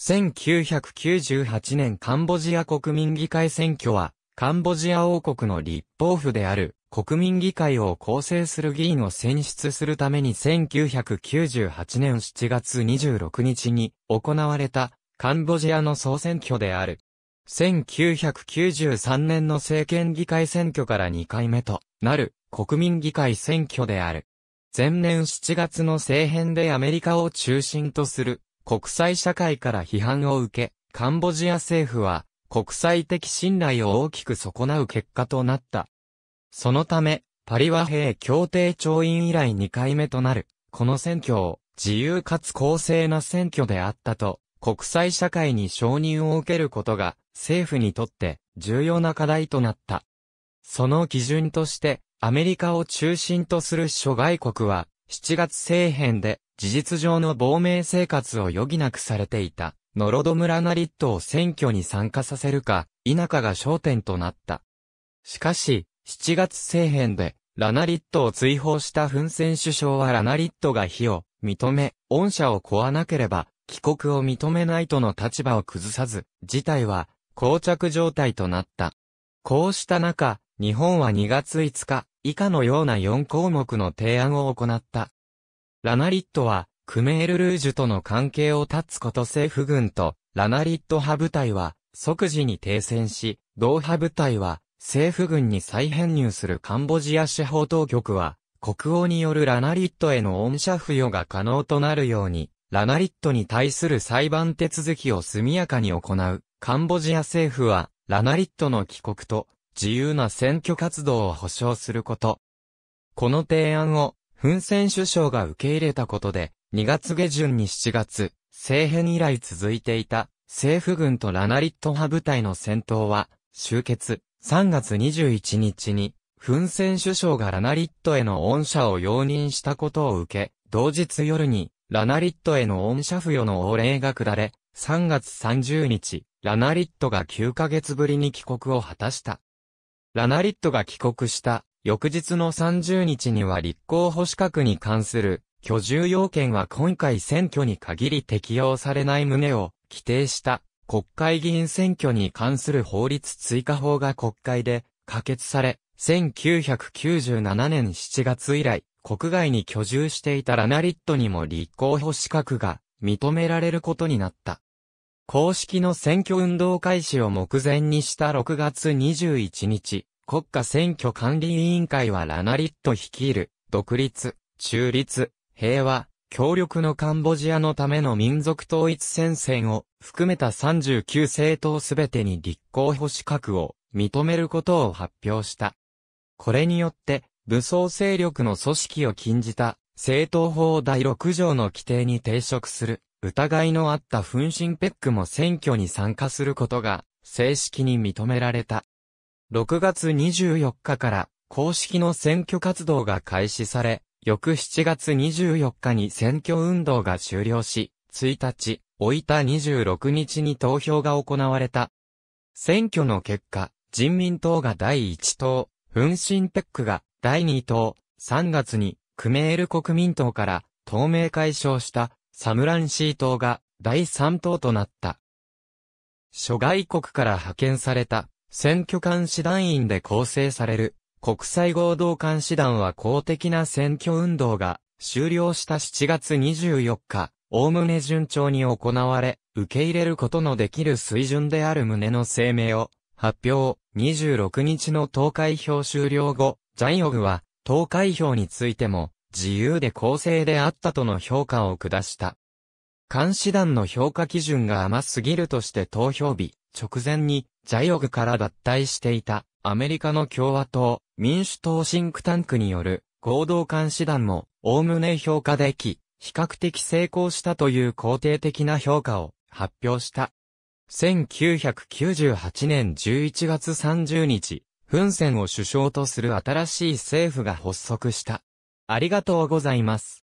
1998年カンボジア国民議会選挙は、カンボジア王国の立法府である国民議会を構成する議員を選出するために1998年7月26日に行われたカンボジアの総選挙である。1993年の政権議会選挙から2回目となる国民議会選挙である。前年7月の政変でアメリカを中心とする国際社会から批判を受け、カンボジア政府は国際的信頼を大きく損なう結果となった。そのため、パリ和平協定調印以来2回目となる、この選挙を自由かつ公正な選挙であったと、国際社会に承認を受けることが政府にとって重要な課題となった。その基準として、アメリカを中心とする諸外国は、7月政変で事実上の亡命生活を余儀なくされていた、ノロドムラナリットを選挙に参加させるか、否かが焦点となった。しかし、7月政変で、ラナリットを追放したフン・セン首相はラナリットが非を認め、恩赦を壊わなければ、帰国を認めないとの立場を崩さず、事態は、膠着状態となった。こうした中、日本は2月5日、以下のような4項目の提案を行った。ラナリットは、クメールルージュとの関係を断つこと政府軍と、ラナリット派部隊は、即時に停戦し、同派部隊は、政府軍に再編入するカンボジア司法当局は、国王によるラナリットへの恩赦付与が可能となるように、ラナリットに対する裁判手続きを速やかに行う。カンボジア政府は、ラナリットの帰国と、自由な選挙活動を保障すること。この提案を、フン・セン首相が受け入れたことで、2月下旬に7月、政変以来続いていた、政府軍とラナリット派部隊の戦闘は、終結。3月21日に、フン・セン首相がラナリットへの恩赦を容認したことを受け、同日夜に、ラナリットへの恩赦付与の応令が下れ、3月30日、ラナリットが9ヶ月ぶりに帰国を果たした。ラナリットが帰国した翌日の30日には立候補資格に関する居住要件は今回選挙に限り適用されない旨を規定した国会議員選挙に関する法律追加法が国会で可決され、1997年7月以来、国外に居住していたラナリットにも立候補資格が認められることになった。公式の選挙運動開始を目前にした6月21日、国家選挙管理委員会はラナリット率いる、独立、中立、平和、協力のカンボジアのための民族統一戦線を含めた39政党すべてに立候補資格を認めることを発表した。これによって、武装勢力の組織を禁じた政党法第6条の規定に抵触する疑いのあったフンシンペックも選挙に参加することが正式に認められた。6月24日から公式の選挙活動が開始され、翌7月24日に選挙運動が終了し、1日、置いた26日に投票が行われた。選挙の結果、人民党が第1党、フンシンペックが第2党、3月にクメール国民党から党名解消したサムランシー党が第3党となった。諸外国から派遣された選挙監視団員で構成される、国際合同監視団は公的な選挙運動が終了した7月24日、おおむね順調に行われ、受け入れることのできる水準である旨の声明を発表。26日の投開票終了後、ジャイオグは投開票についても自由で公正であったとの評価を下した。監視団の評価基準が甘すぎるとして投票日、直前に、ジャイオグから脱退していた、アメリカの共和党、民主党シンクタンクによる、合同監視団も、おおむね評価でき、比較的成功したという肯定的な評価を発表した。1998年11月30日、フンセンを首相とする新しい政府が発足した。ありがとうございます。